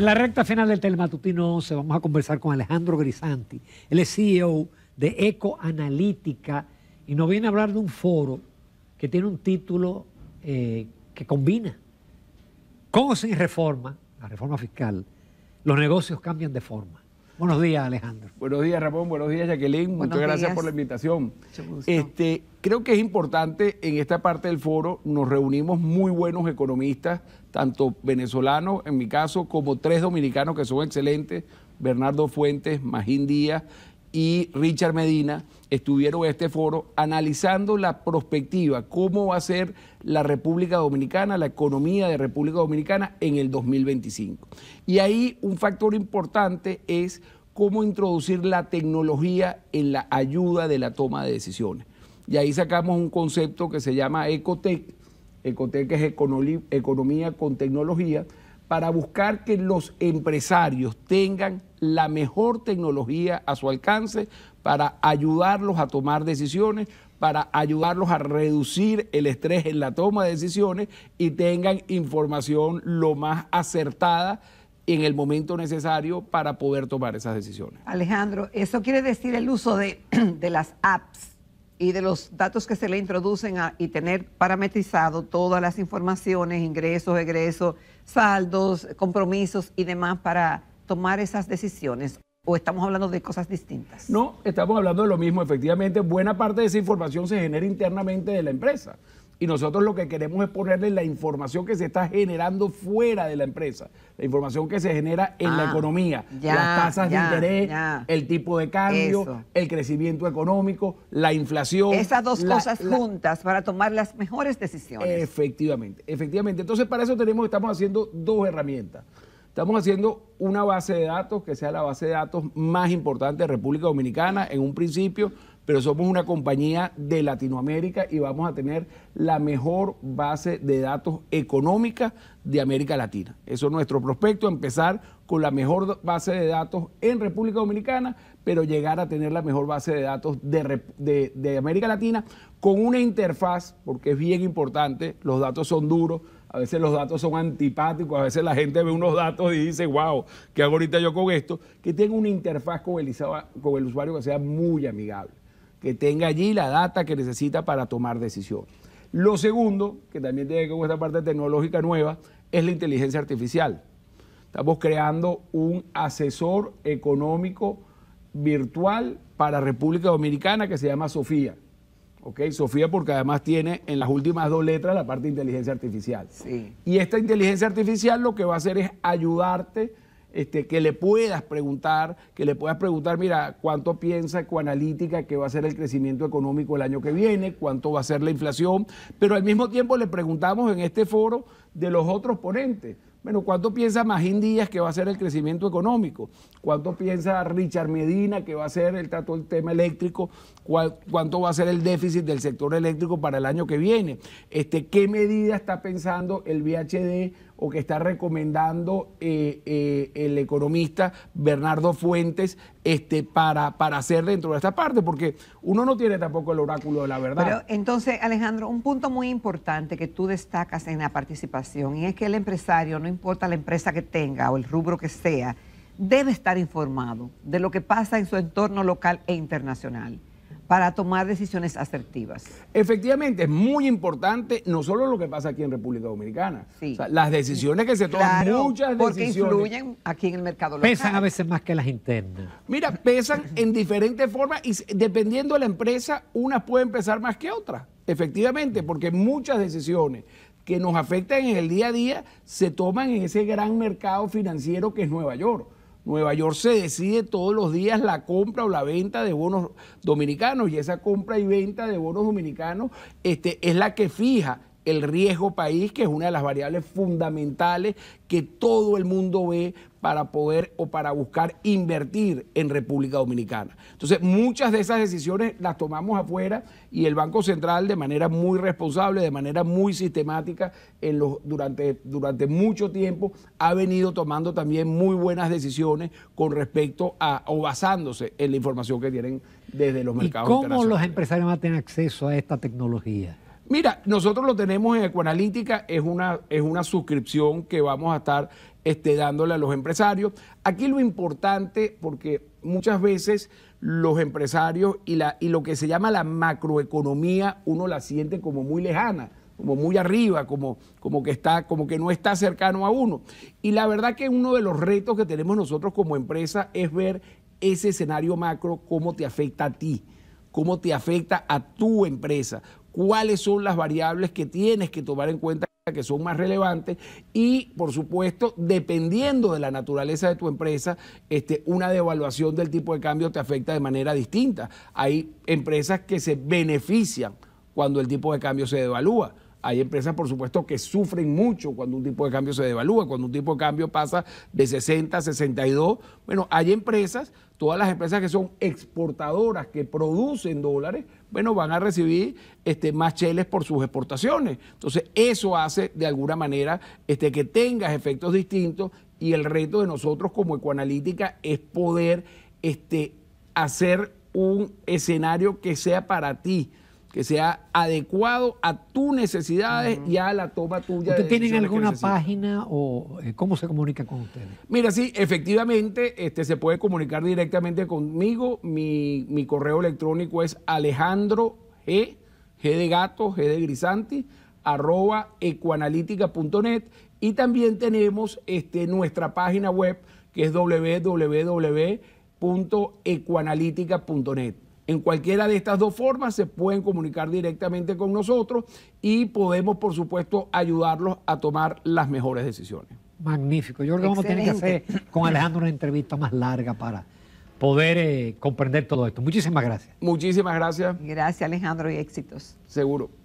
En la recta final del Telematutino 11 vamos a conversar con Alejandro Grisanti. Él es CEO de Ecoanalítica y nos viene a hablar de un foro que tiene un título eh, que combina cómo sin reforma, la reforma fiscal, los negocios cambian de forma. Buenos días, Alejandro. Buenos días, Ramón. Buenos días, Jacqueline. Muchas gracias por la invitación. Este, creo que es importante en esta parte del foro, nos reunimos muy buenos economistas, tanto venezolanos, en mi caso, como tres dominicanos que son excelentes, Bernardo Fuentes, Magín Díaz, y Richard Medina estuvieron en este foro analizando la perspectiva, cómo va a ser la República Dominicana, la economía de República Dominicana en el 2025. Y ahí un factor importante es cómo introducir la tecnología en la ayuda de la toma de decisiones. Y ahí sacamos un concepto que se llama Ecotec. Ecotec es economía con tecnología, para buscar que los empresarios tengan la mejor tecnología a su alcance para ayudarlos a tomar decisiones, para ayudarlos a reducir el estrés en la toma de decisiones y tengan información lo más acertada en el momento necesario para poder tomar esas decisiones. Alejandro, eso quiere decir el uso de, las apps y de los datos que se le introducen a, y tener parametrizado todas las informaciones, ingresos, egresos, saldos, compromisos y demás para tomar esas decisiones. ¿O estamos hablando de cosas distintas? No, estamos hablando de lo mismo. Efectivamente, buena parte de esa información se genera internamente de la empresa. Y nosotros lo que queremos es ponerle la información que se está generando fuera de la empresa, la información que se genera en la ah, economía, las tasas de interés, el tipo de cambio, el crecimiento económico, la inflación. Esas dos cosas juntas para tomar las mejores decisiones. Efectivamente, efectivamente. Entonces para eso tenemos, estamos haciendo dos herramientas. Estamos haciendo una base de datos que sea la base de datos más importante de República Dominicana en un principio pero somos una compañía de Latinoamérica y vamos a tener la mejor base de datos económica de América Latina. Eso es nuestro prospecto, empezar con la mejor base de datos en República Dominicana, pero llegar a tener la mejor base de datos de, América Latina con una interfaz, porque es bien importante, los datos son duros, a veces los datos son antipáticos, a veces la gente ve unos datos y dice, wow, ¿qué hago ahorita yo con esto? Que tenga una interfaz con el usuario que sea muy amigable que tenga allí la data que necesita para tomar decisión. Lo segundo, que también tiene que ver con esta parte tecnológica nueva, es la inteligencia artificial. Estamos creando un asesor económico virtual para República Dominicana que se llama Sofía. ¿ok? Sofía porque además tiene en las últimas dos letras la parte de inteligencia artificial. Y esta inteligencia artificial lo que va a hacer es ayudarte este, que le puedas preguntar, que le puedas preguntar, mira, cuánto piensa Ecoanalítica que va a ser el crecimiento económico el año que viene, cuánto va a ser la inflación, pero al mismo tiempo le preguntamos en este foro de los otros ponentes. Bueno, ¿cuánto piensa Magín Díaz que va a ser el crecimiento económico? ¿Cuánto piensa Richard Medina que va a ser el trato tema eléctrico? ¿Cuánto va a ser el déficit del sector eléctrico para el año que viene? Este, ¿Qué medida está pensando el VHD? o que está recomendando eh, eh, el economista Bernardo Fuentes este, para, para hacer dentro de esta parte, porque uno no tiene tampoco el oráculo de la verdad. entonces, Alejandro, un punto muy importante que tú destacas en la participación y es que el empresario, no importa la empresa que tenga o el rubro que sea, debe estar informado de lo que pasa en su entorno local e internacional para tomar decisiones asertivas. Efectivamente, es muy importante, no solo lo que pasa aquí en República Dominicana, las decisiones que se toman, muchas decisiones. Porque influyen aquí en el mercado local. Pesan a veces más que las internas. Mira, pesan en diferentes formas y dependiendo de la empresa, unas pueden pesar más que otras, efectivamente, porque muchas decisiones que nos afectan en el día a día se toman en ese gran mercado financiero que es Nueva York. Nueva York se decide todos los días la compra o la venta de bonos dominicanos y esa compra y venta de bonos dominicanos este, es la que fija el riesgo país, que es una de las variables fundamentales que todo el mundo ve para poder o para buscar invertir en República Dominicana. Entonces, muchas de esas decisiones las tomamos afuera y el Banco Central de manera muy responsable, de manera muy sistemática, en los, durante, durante mucho tiempo ha venido tomando también muy buenas decisiones con respecto a, o basándose en la información que tienen desde los mercados. ¿Y ¿Cómo los empresarios van a acceso a esta tecnología? Mira, nosotros lo tenemos en Ecoanalítica, es una, es una suscripción que vamos a estar este, dándole a los empresarios. Aquí lo importante, porque muchas veces los empresarios y, la, y lo que se llama la macroeconomía, uno la siente como muy lejana como muy arriba, como, como, que está, como que no está cercano a uno. Y la verdad que uno de los retos que tenemos nosotros como empresa es ver ese escenario macro, cómo te afecta a ti, cómo te afecta a tu empresa cuáles son las variables que tienes que tomar en cuenta que son más relevantes y, por supuesto, dependiendo de la naturaleza de tu empresa, este, una devaluación del tipo de cambio te afecta de manera distinta. Hay empresas que se benefician cuando el tipo de cambio se devalúa hay empresas, por supuesto, que sufren mucho cuando un tipo de cambio se devalúa, cuando un tipo de cambio pasa de 60 a 62. Bueno, hay empresas, todas las empresas que son exportadoras, que producen dólares, bueno, van a recibir este, más cheles por sus exportaciones. Entonces, eso hace de alguna manera este, que tengas efectos distintos y el reto de nosotros como ecoanalítica es poder este, hacer un escenario que sea para ti que sea adecuado a tus necesidades y a la toma tuya. ¿Ustedes tienen alguna página o eh, cómo se comunica con ustedes? Mira, sí, efectivamente este, se puede comunicar directamente conmigo. Mi, correo electrónico es alejandro g, g de gato, g de grisanti, arroba ecoanalítica.net y también tenemos este, nuestra página web que es www.ecoanalítica.net. En cualquiera de estas dos formas se pueden comunicar directamente con nosotros y podemos, por supuesto, ayudarlos a tomar las mejores decisiones. Magnífico. Yo creo que vamos a tener que hacer con Alejandro una entrevista más larga para poder eh, comprender todo esto. Muchísimas gracias. Muchísimas gracias. Gracias, Alejandro, y éxitos. Seguro.